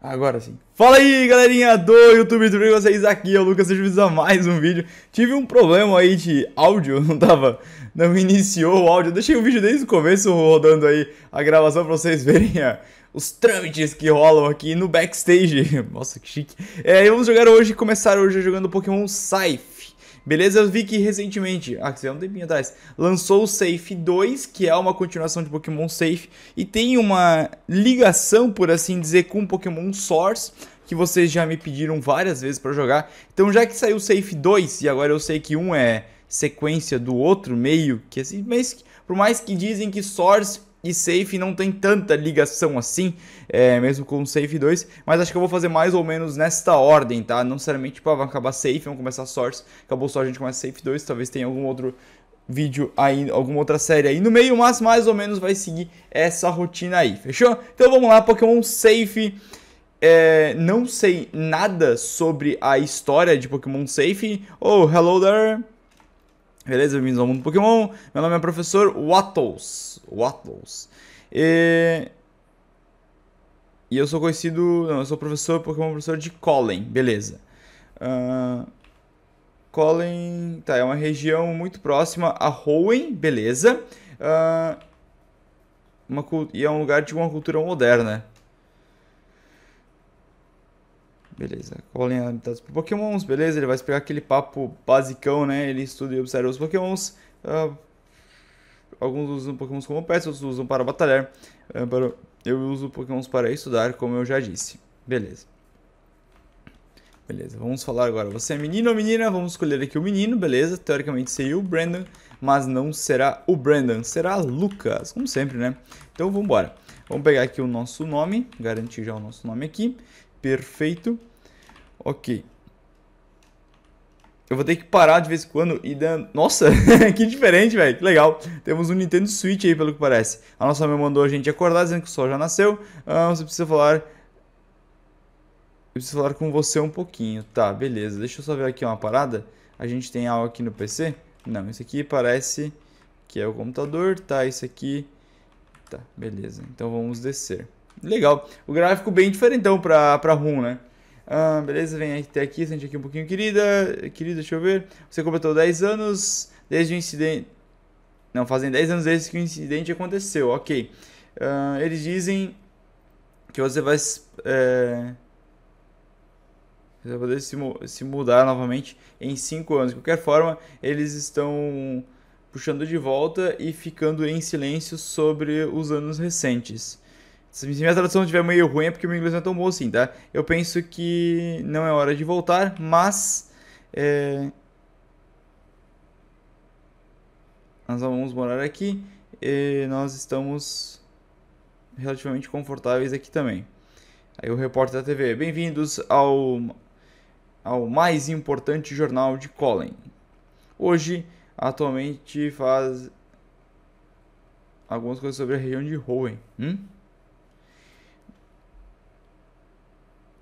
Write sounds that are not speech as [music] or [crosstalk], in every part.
Agora sim. Fala aí, galerinha do YouTube, tudo bem com vocês? Aqui é o Lucas, sejam a mais um vídeo. Tive um problema aí de áudio, [laughs] não tava... Não iniciou o áudio. deixei o vídeo desde o começo rodando aí a gravação pra vocês verem a, os trâmites que rolam aqui no backstage. [laughs] Nossa, que chique. É, vamos jogar hoje, começar hoje jogando Pokémon Scythe. Beleza? Eu vi que recentemente, ah, que é um tempinho atrás, lançou o Safe 2, que é uma continuação de Pokémon Safe e tem uma ligação, por assim dizer, com Pokémon Source, que vocês já me pediram várias vezes para jogar. Então, já que saiu o Safe 2 e agora eu sei que um é sequência do outro meio que assim, mas por mais que dizem que Source e Safe não tem tanta ligação assim, é, mesmo com Safe 2, mas acho que eu vou fazer mais ou menos nesta ordem, tá? Não necessariamente, tipo, ah, vai acabar Safe, vamos começar Source, acabou só a gente começa Safe 2, talvez tenha algum outro vídeo aí, alguma outra série aí no meio, mas mais ou menos vai seguir essa rotina aí, fechou? Então vamos lá, Pokémon Safe... É, não sei nada sobre a história de Pokémon Safe. Oh, hello there! Beleza? Bem-vindos ao Mundo Pokémon. Meu nome é professor Wattles. Wattles. E... e eu sou conhecido... Não, eu sou professor Pokémon, professor de Collen. Beleza. Uh... Ah, Collen... Tá, é uma região muito próxima a Hoenn. Beleza. Uh... Uma... E é um lugar de uma cultura moderna. Beleza, colhem a metade então, pokémons, beleza, ele vai pegar aquele papo basicão, né? Ele estuda e observa os pokémons. Uh, alguns usam pokémons como pets, outros usam para batalhar. Uh, para... Eu uso pokémons para estudar, como eu já disse. Beleza. Beleza, vamos falar agora. Você é menino ou menina? Vamos escolher aqui o menino, beleza? Teoricamente seria o Brandon, mas não será o Brandon, será Lucas, como sempre, né? Então vamos embora. Vamos pegar aqui o nosso nome, garantir já o nosso nome aqui. Perfeito. Ok. Eu vou ter que parar de vez em quando e dar, Nossa, [laughs] que diferente, velho. Que legal. Temos um Nintendo Switch aí, pelo que parece. A nossa mãe mandou a gente acordar dizendo que o sol já nasceu. Ah, você precisa falar... Eu preciso falar com você um pouquinho. Tá, beleza. Deixa eu só ver aqui uma parada. A gente tem algo aqui no PC? Não, isso aqui parece que é o computador. Tá, isso aqui... Tá, beleza. Então vamos descer. Legal. O gráfico bem diferentão então, pra, pra RUM, né? Ah, beleza, vem até aqui, sente aqui um pouquinho, querida. Querida, deixa eu ver. Você completou 10 anos desde o incidente. Não, fazem 10 anos desde que o incidente aconteceu, ok. Ah, eles dizem que você vai. É... Você vai poder se, se mudar novamente em 5 anos. De qualquer forma, eles estão puxando de volta e ficando em silêncio sobre os anos recentes. Se minha tradução estiver meio ruim é porque meu inglês não é tão bom assim, tá? Eu penso que não é hora de voltar, mas. É... Nós vamos morar aqui e nós estamos relativamente confortáveis aqui também. Aí o repórter da TV, bem-vindos ao, ao mais importante jornal de Colin. Hoje, atualmente faz algumas coisas sobre a região de Rowan. Hum?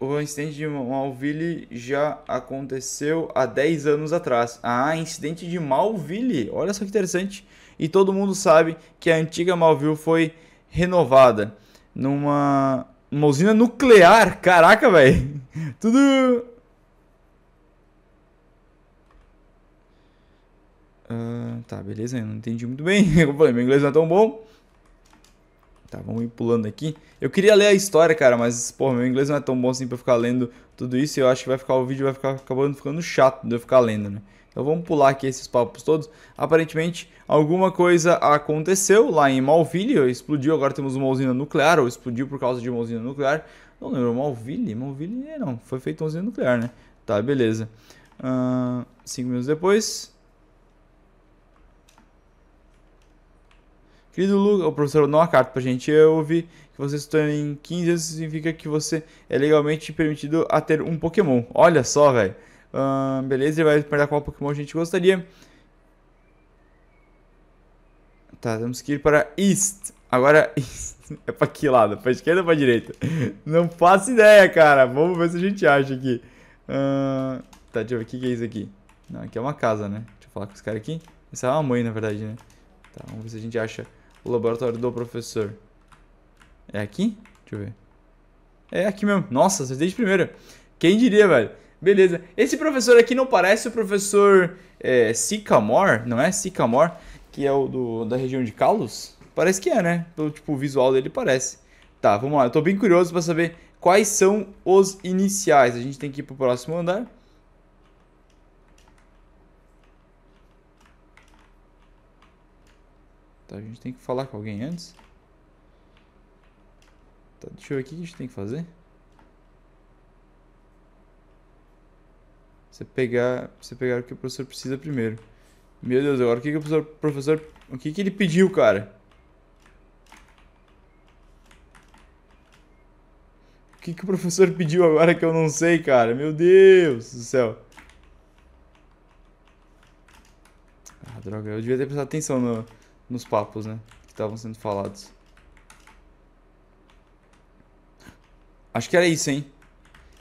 o incidente de Malville já aconteceu há 10 anos atrás. Ah, incidente de Malville. Olha só que interessante. E todo mundo sabe que a antiga Malville foi renovada numa, numa usina nuclear. Caraca, velho. [laughs] Tudo. Ah, tá, beleza. Eu não entendi muito bem. [laughs] eu falei, meu inglês não é tão bom. Tá, vamos ir pulando aqui. Eu queria ler a história, cara, mas, pô, meu inglês não é tão bom assim pra ficar lendo tudo isso. E eu acho que vai ficar, o vídeo vai ficar acabando ficando chato de eu ficar lendo, né? Então vamos pular aqui esses papos todos. Aparentemente, alguma coisa aconteceu lá em Malville. Explodiu, agora temos uma usina nuclear, ou explodiu por causa de uma usina nuclear. Não lembro, Malville? Malville é, não, foi feita uma usina nuclear, né? Tá, beleza. Uh, cinco minutos depois, Querido Lucas, o professor mandou uma carta pra gente. Eu ouvi que você está em 15 anos, significa que você é legalmente permitido a ter um Pokémon. Olha só, velho. beleza, ele vai perguntar qual Pokémon a gente gostaria. Tá, temos que ir para East. Agora, [laughs] É pra que lado? Pra esquerda ou pra direita? Não faço ideia, cara. Vamos ver se a gente acha aqui. tá, deixa eu ver. O que, que é isso aqui? Não, aqui é uma casa, né? Deixa eu falar com os caras aqui. Isso é uma mãe, na verdade, né? Tá, vamos ver se a gente acha o laboratório do professor. É aqui? Deixa eu ver. É aqui mesmo. Nossa, acertei de primeira. Quem diria, velho? Beleza. Esse professor aqui não parece o professor é, Sycamore, não é? Sycamore, que é o do, da região de Kalos? Parece que é, né? Pelo tipo, o visual dele parece. Tá, vamos lá. Eu tô bem curioso para saber quais são os iniciais. A gente tem que ir pro próximo andar. Tá, a gente tem que falar com alguém antes. Tá, deixa eu ver o que a gente tem que fazer. Você pegar, você pegar o que o professor precisa primeiro. Meu Deus, agora o que, que o professor, professor. O que, que ele pediu, cara? O que, que o professor pediu agora que eu não sei, cara? Meu Deus do céu. Ah, droga, eu devia ter prestado atenção no nos papos, né? Que estavam sendo falados. Acho que era isso, hein?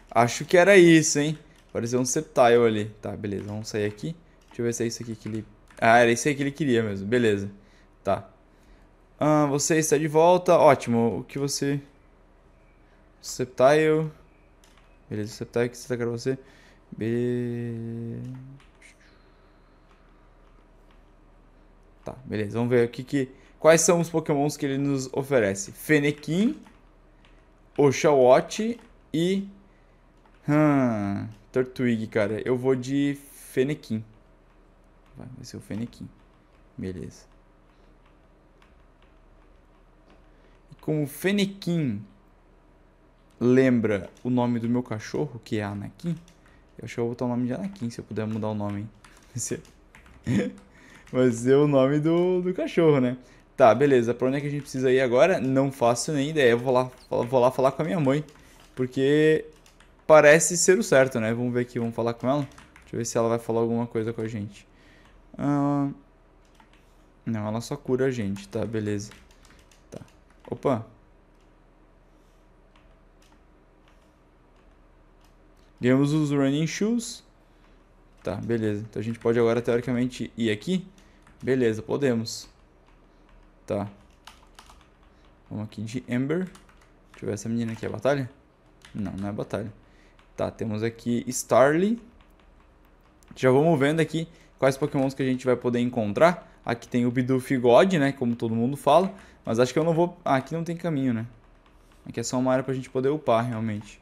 Acho que era isso, hein? Pareceu um septile ali. Tá, beleza. Vamos sair aqui. Deixa eu ver se é isso aqui que ele... Ah, era isso aí que ele queria mesmo. Beleza. Tá. Ah, você está de volta. Ótimo. O que você... Septile. Beleza, septile que você tá para você. Beleza. Tá, beleza. Vamos ver aqui que, quais são os pokémons que ele nos oferece. Fennekin, Oshawott e... Hum, Tortuig, cara. Eu vou de Fennekin. Vai, ser o Fennekin. Beleza. Como Fennekin lembra o nome do meu cachorro, que é Anakin, eu acho que eu vou botar o nome de Anakin, se eu puder mudar o nome. [laughs] Mas é o nome do, do cachorro, né? Tá, beleza. Pra onde é que a gente precisa ir agora? Não faço nem ideia. Eu vou lá, vou lá falar com a minha mãe. Porque parece ser o certo, né? Vamos ver aqui, vamos falar com ela. Deixa eu ver se ela vai falar alguma coisa com a gente. Ah, não, ela só cura a gente, tá? Beleza. Tá. Opa. Ganhamos os running shoes. Tá, beleza. Então a gente pode agora, teoricamente, ir aqui. Beleza, podemos. Tá. Vamos aqui de Ember. Deixa eu ver essa menina aqui. É batalha? Não, não é batalha. Tá, temos aqui Starly. Já vamos vendo aqui quais pokémons que a gente vai poder encontrar. Aqui tem o Bidoof God, né? Como todo mundo fala. Mas acho que eu não vou... Ah, aqui não tem caminho, né? Aqui é só uma área pra gente poder upar, realmente.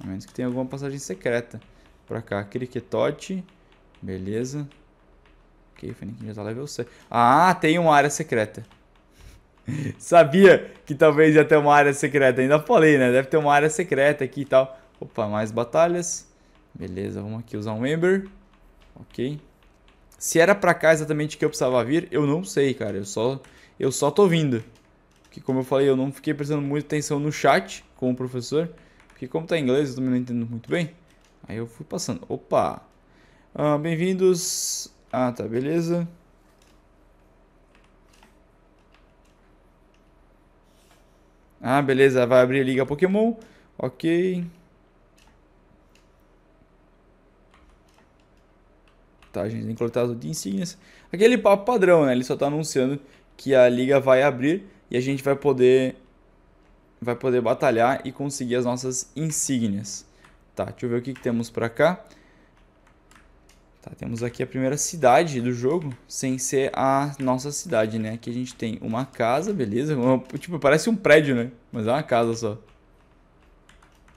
A menos que tenha alguma passagem secreta. Pra cá, Criquetote. Beleza. Ok, Fennekin já tá level 6. Ah, tem uma área secreta. [laughs] Sabia que talvez ia ter uma área secreta. Ainda falei, né? Deve ter uma área secreta aqui e tal. Opa, mais batalhas. Beleza, vamos aqui usar um Ember. Ok. Se era pra cá exatamente que eu precisava vir, eu não sei, cara. Eu só, eu só tô vindo. Porque como eu falei, eu não fiquei prestando muita atenção no chat com o professor. Porque como tá em inglês, eu também não entendo muito bem. Aí eu fui passando. Opa! Ah, Bem-vindos ah, tá, beleza. Ah, beleza, vai abrir a Liga Pokémon. Ok. Tá, a gente tem que coletar as insígnias. Aquele papo padrão, né? Ele só tá anunciando que a liga vai abrir e a gente vai poder vai poder batalhar e conseguir as nossas insígnias. Tá, deixa eu ver o que, que temos pra cá. Tá, temos aqui a primeira cidade do jogo, sem ser a nossa cidade, né? Aqui a gente tem uma casa, beleza? Uma, tipo, parece um prédio, né? Mas é uma casa só.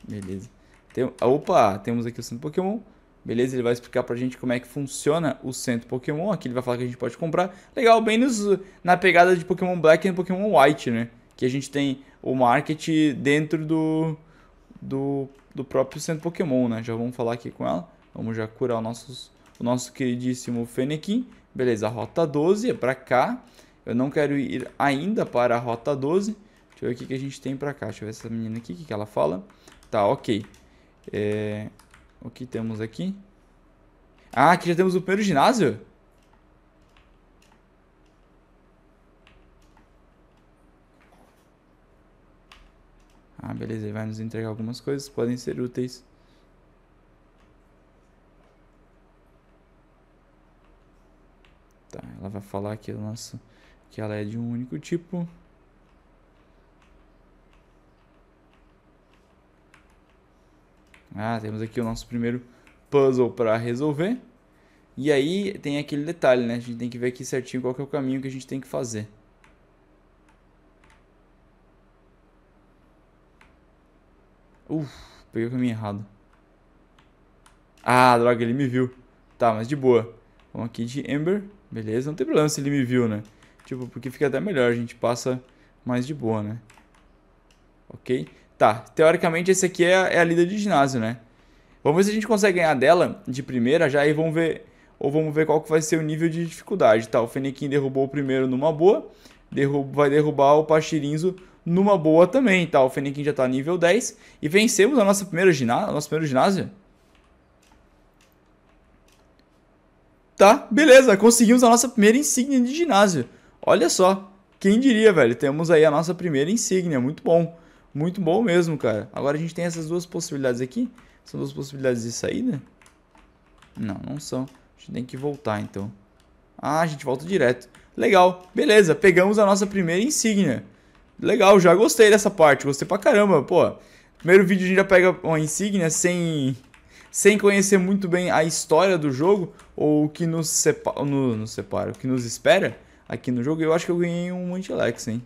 Beleza. Tem, opa, temos aqui o centro Pokémon. Beleza, ele vai explicar pra gente como é que funciona o centro Pokémon. Aqui ele vai falar que a gente pode comprar. Legal, bem nos, na pegada de Pokémon Black e Pokémon White, né? Que a gente tem o market dentro do, do, do próprio centro Pokémon, né? Já vamos falar aqui com ela. Vamos já curar os nossos o nosso queridíssimo Fenequim. Beleza, rota 12 é para cá. Eu não quero ir ainda para a rota 12. Deixa eu ver o que, que a gente tem para cá. Deixa eu ver essa menina aqui, o que, que ela fala. Tá, ok. É... O que temos aqui? Ah, aqui já temos o primeiro ginásio? Ah, beleza, ele vai nos entregar algumas coisas que podem ser úteis. Ela vai falar que, nossa, que ela é de um único tipo. Ah, temos aqui o nosso primeiro puzzle para resolver. E aí tem aquele detalhe, né? A gente tem que ver aqui certinho qual que é o caminho que a gente tem que fazer. Uf, peguei o caminho errado. Ah, droga, ele me viu. Tá, mas de boa. Vamos aqui de Ember. Beleza? Não tem problema se ele me viu, né? Tipo, porque fica até melhor, a gente passa mais de boa, né? Ok? Tá, teoricamente esse aqui é, é a lida de ginásio, né? Vamos ver se a gente consegue ganhar dela de primeira já e vamos ver... Ou vamos ver qual que vai ser o nível de dificuldade, tá? O Fenequim derrubou o primeiro numa boa. Derruba, vai derrubar o Pachirinzo numa boa também, tá? O Fenequim já tá nível 10. E vencemos a nossa primeira ginásio, nosso primeiro ginásio. tá, beleza, conseguimos a nossa primeira insígnia de ginásio. Olha só, quem diria, velho, temos aí a nossa primeira insígnia, muito bom. Muito bom mesmo, cara. Agora a gente tem essas duas possibilidades aqui. São duas possibilidades de saída? Não, não são. A gente tem que voltar, então. Ah, a gente volta direto. Legal, beleza, pegamos a nossa primeira insígnia. Legal, já gostei dessa parte, gostei pra caramba, pô. Primeiro vídeo a gente já pega uma insígnia sem sem conhecer muito bem a história do jogo ou o que nos, sepa no, nos separa, o que nos espera aqui no jogo, eu acho que eu ganhei um Mantilex, hein?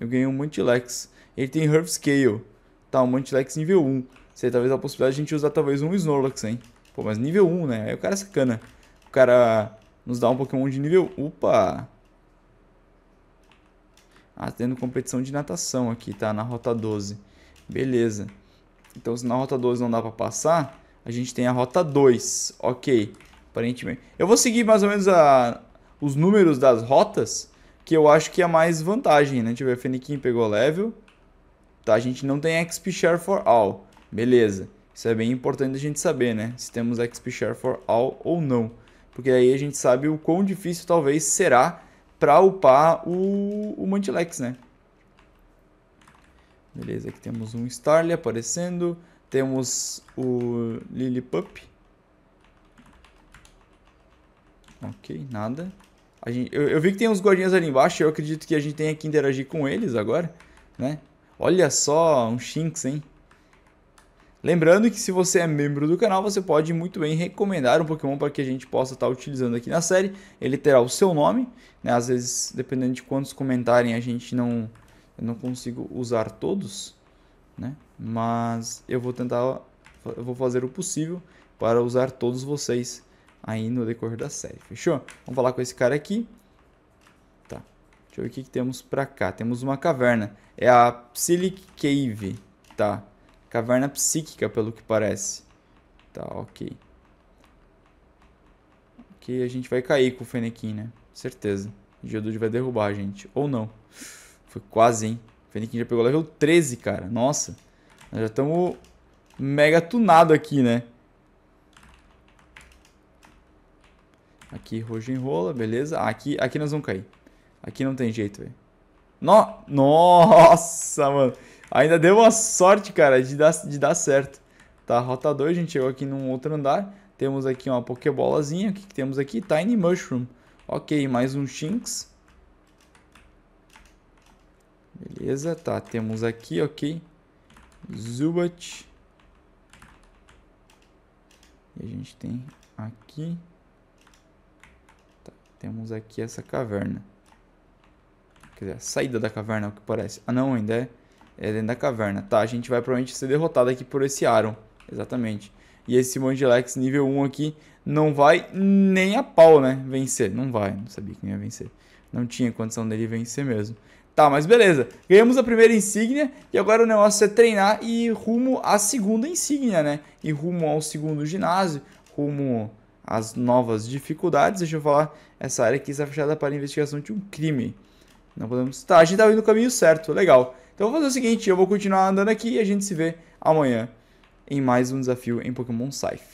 Eu ganhei um Mantilex. Ele tem Herb Scale. Tá, um Mantilex nível 1. Seria talvez é a possibilidade de a gente usar talvez um Snorlax, hein? Pô, mas nível 1, né? Aí o cara é sacana. O cara nos dá um Pokémon de nível... Opa! Ah, tá tendo competição de natação aqui, tá? Na rota 12. Beleza. Então, se na rota 12 não dá pra passar, a gente tem a rota 2, ok. Aparentemente. Eu vou seguir mais ou menos a, os números das rotas, que eu acho que é mais vantagem, né? Deixa eu ver, a pegou level. Tá, a gente não tem XP Share for All. Beleza. Isso é bem importante a gente saber, né? Se temos XP Share for All ou não. Porque aí a gente sabe o quão difícil talvez será para upar o, o Mantilex, né? Beleza, aqui temos um Starly aparecendo. Temos o Lillipup. Ok, nada. Gente, eu, eu, vi que tem uns guardinhas ali embaixo, eu acredito que a gente tenha que interagir com eles agora, né? Olha só, um Shinx, hein? Lembrando que se você é membro do canal, você pode muito bem recomendar um Pokémon para que a gente possa estar tá utilizando aqui na série. Ele terá o seu nome, né? Às vezes, dependendo de quantos comentarem, a gente não... Eu não consigo usar todos né? Mas eu vou tentar, eu vou fazer o possível para usar todos vocês aí no decorrer da série, fechou? Vamos falar com esse cara aqui. Tá, deixa eu ver o que, que temos pra cá. Temos uma caverna, é a Psyllic Cave, tá? Caverna psíquica, pelo que parece. Tá, ok. Ok, a gente vai cair com o Fenequim, né? Certeza. O Geodude vai derrubar a gente. Ou não. Foi quase, hein? Fennekin já pegou level 13, cara. Nossa. Nós já estamos mega tunado aqui, né? Aqui roxo enrola, beleza. Ah, aqui, aqui nós vamos cair. Aqui não tem jeito, velho. No... Nossa, mano. Ainda deu uma sorte, cara, de dar, de dar certo. Tá, rota 2, a gente chegou aqui num outro andar. Temos aqui uma pokebolazinha. O que, que temos aqui? Tiny Mushroom. Ok, mais um Shinx. Beleza, tá. Temos aqui, ok. Zubat. E a gente tem aqui. Tá. Temos aqui essa caverna. Quer dizer, a saída da caverna, é o que parece. Ah, não, ainda é, é dentro da caverna. Tá, a gente vai provavelmente ser derrotado aqui por esse Aron. Exatamente. E esse Mondilex nível 1 aqui não vai nem a pau, né? Vencer. Não vai. Não sabia que ia vencer. Não tinha condição dele vencer mesmo. Tá, mas beleza. Ganhamos a primeira insígnia e agora o negócio é treinar e ir rumo à segunda insígnia, né? E rumo ao segundo ginásio, rumo às novas dificuldades. Deixa eu falar, essa área aqui está fechada para investigação de um crime. Não podemos... Tá, a gente tá indo no caminho certo, legal. Então eu vou fazer o seguinte, eu vou continuar andando aqui e a gente se vê amanhã em mais um desafio em Pokémon Scythe.